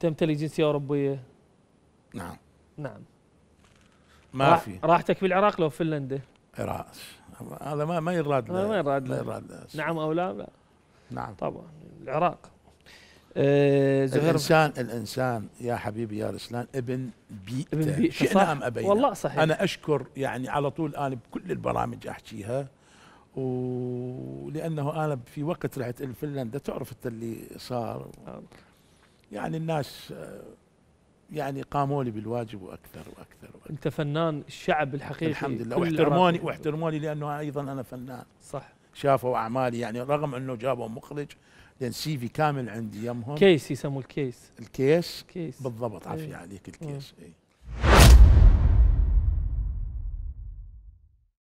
تمتلك جنسيه اوروبيه نعم نعم ما راح في راحتك بالعراق لو فنلندا عراق هذا ما ما يراد ما يراد ما يراد نعم او لا, لا. نعم طبعا العراق آه الانسان الانسان يا حبيبي يا رسلان ابن بيئته ابن بيئته شئنا ام ابينا والله صحيح انا اشكر يعني على طول انا بكل البرامج احكيها ولانه انا في وقت رحت فنلندا تعرف اللي صار يعني الناس آه، يعني قاموا لي بالواجب واكثر واكثر, وأكثر. انت فنان الشعب الحقيقي الحمد لله واحترموني واحترموني لانه ايضا انا فنان صح شافوا اعمالي يعني رغم انه جابوا مخرج لان سي في كامل عندي يمهم كيس يسموه الكيس الكيس كيس بالضبط عافيه إيه. عليك الكيس اي إيه.